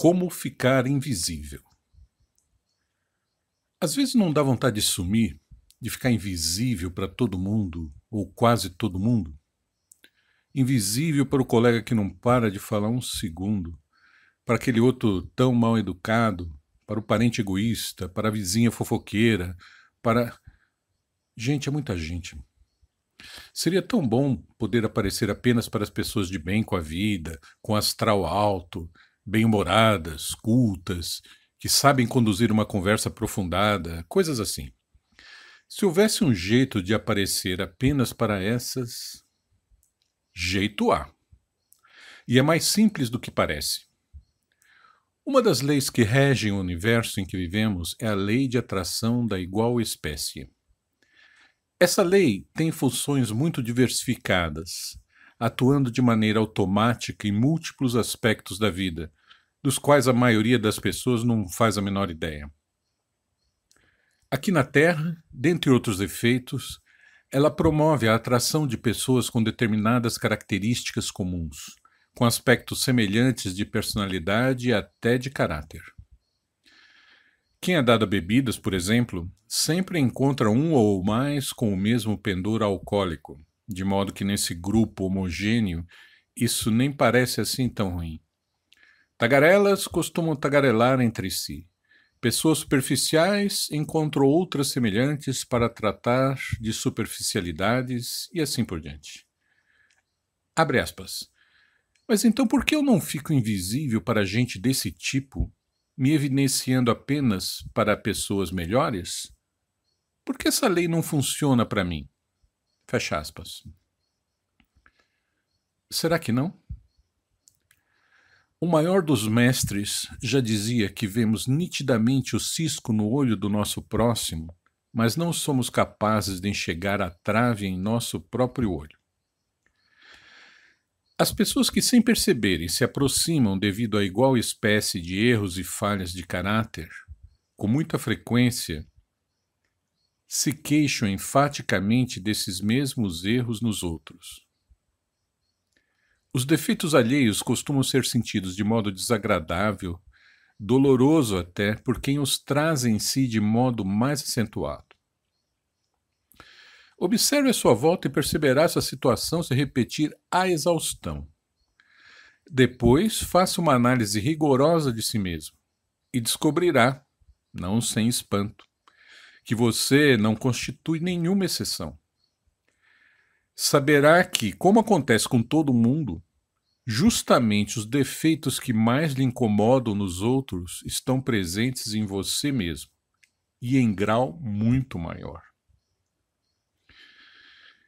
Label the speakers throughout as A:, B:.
A: Como ficar invisível. Às vezes não dá vontade de sumir, de ficar invisível para todo mundo, ou quase todo mundo. Invisível para o colega que não para de falar um segundo, para aquele outro tão mal educado, para o parente egoísta, para a vizinha fofoqueira, para. Gente, é muita gente. Seria tão bom poder aparecer apenas para as pessoas de bem com a vida, com astral alto, bem-humoradas, cultas, que sabem conduzir uma conversa aprofundada, coisas assim. Se houvesse um jeito de aparecer apenas para essas, jeito há. E é mais simples do que parece. Uma das leis que regem o universo em que vivemos é a lei de atração da igual espécie. Essa lei tem funções muito diversificadas, atuando de maneira automática em múltiplos aspectos da vida, dos quais a maioria das pessoas não faz a menor ideia. Aqui na Terra, dentre outros efeitos, ela promove a atração de pessoas com determinadas características comuns, com aspectos semelhantes de personalidade e até de caráter. Quem é dado a bebidas, por exemplo, sempre encontra um ou mais com o mesmo pendor alcoólico, de modo que nesse grupo homogêneo isso nem parece assim tão ruim. Tagarelas costumam tagarelar entre si. Pessoas superficiais encontram outras semelhantes para tratar de superficialidades e assim por diante. Abre aspas. Mas então por que eu não fico invisível para gente desse tipo, me evidenciando apenas para pessoas melhores? Por que essa lei não funciona para mim? Fecha aspas. Será que não? O maior dos mestres já dizia que vemos nitidamente o cisco no olho do nosso próximo, mas não somos capazes de enxergar a trave em nosso próprio olho. As pessoas que, sem perceberem, se aproximam devido a igual espécie de erros e falhas de caráter, com muita frequência, se queixam enfaticamente desses mesmos erros nos outros. Os defeitos alheios costumam ser sentidos de modo desagradável, doloroso até, por quem os traz em si de modo mais acentuado. Observe à sua volta e perceberá essa situação se repetir à exaustão. Depois, faça uma análise rigorosa de si mesmo e descobrirá, não sem espanto, que você não constitui nenhuma exceção. Saberá que, como acontece com todo mundo, justamente os defeitos que mais lhe incomodam nos outros estão presentes em você mesmo e em grau muito maior.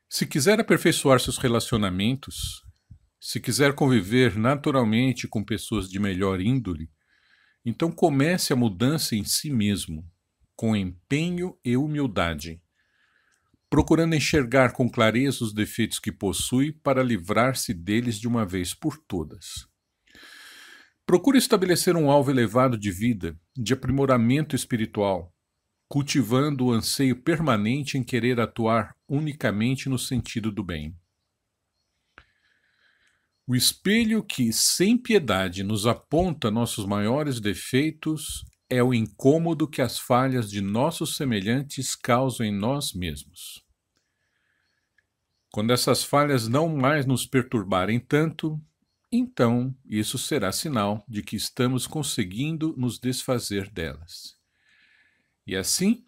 A: Se quiser aperfeiçoar seus relacionamentos, se quiser conviver naturalmente com pessoas de melhor índole, então comece a mudança em si mesmo com empenho e humildade, procurando enxergar com clareza os defeitos que possui para livrar-se deles de uma vez por todas. Procure estabelecer um alvo elevado de vida, de aprimoramento espiritual, cultivando o anseio permanente em querer atuar unicamente no sentido do bem. O espelho que, sem piedade, nos aponta nossos maiores defeitos é o incômodo que as falhas de nossos semelhantes causam em nós mesmos. Quando essas falhas não mais nos perturbarem tanto, então isso será sinal de que estamos conseguindo nos desfazer delas. E assim,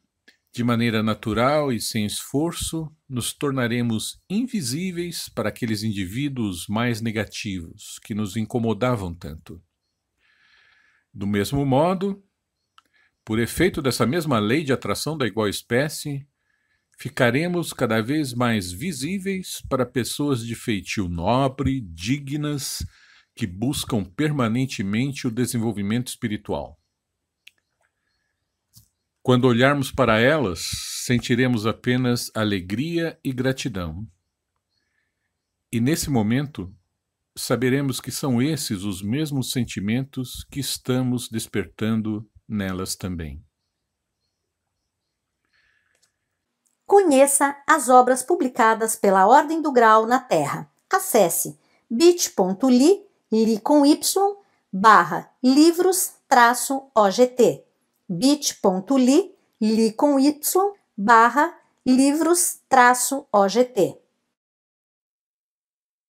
A: de maneira natural e sem esforço, nos tornaremos invisíveis para aqueles indivíduos mais negativos que nos incomodavam tanto. Do mesmo modo, por efeito dessa mesma lei de atração da igual espécie, ficaremos cada vez mais visíveis para pessoas de feitio nobre, dignas, que buscam permanentemente o desenvolvimento espiritual. Quando olharmos para elas, sentiremos apenas alegria e gratidão. E nesse momento, saberemos que são esses os mesmos sentimentos que estamos despertando nelas também. Conheça as obras publicadas pela Ordem do Grau na Terra. Acesse bit.ly, li com y, barra livros traço OGT. bit.ly, li com y, barra livros traço OGT.